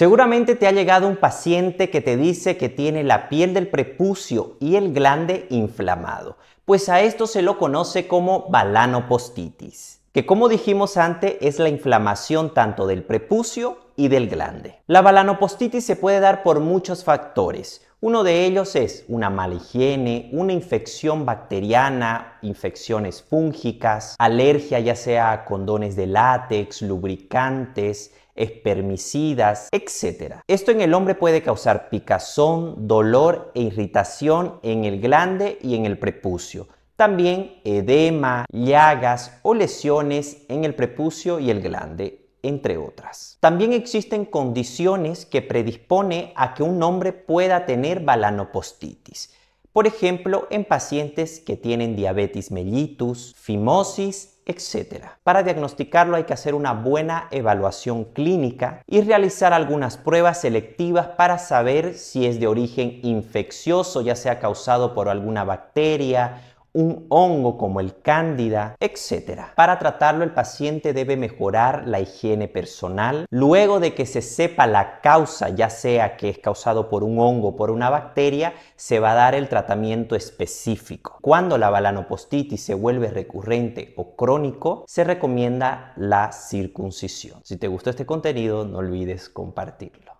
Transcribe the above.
Seguramente te ha llegado un paciente que te dice que tiene la piel del prepucio y el glande inflamado, pues a esto se lo conoce como balanopostitis, que como dijimos antes es la inflamación tanto del prepucio y del glande. La balanopostitis se puede dar por muchos factores. Uno de ellos es una mala higiene, una infección bacteriana, infecciones fúngicas, alergia ya sea a condones de látex, lubricantes, espermicidas, etc. Esto en el hombre puede causar picazón, dolor e irritación en el glande y en el prepucio. También edema, llagas o lesiones en el prepucio y el glande entre otras. También existen condiciones que predispone a que un hombre pueda tener balanopostitis. Por ejemplo, en pacientes que tienen diabetes mellitus, fimosis etc. Para diagnosticarlo hay que hacer una buena evaluación clínica y realizar algunas pruebas selectivas para saber si es de origen infeccioso, ya sea causado por alguna bacteria un hongo como el cándida, etc. Para tratarlo el paciente debe mejorar la higiene personal. Luego de que se sepa la causa, ya sea que es causado por un hongo o por una bacteria, se va a dar el tratamiento específico. Cuando la balanopostitis se vuelve recurrente o crónico, se recomienda la circuncisión. Si te gustó este contenido, no olvides compartirlo.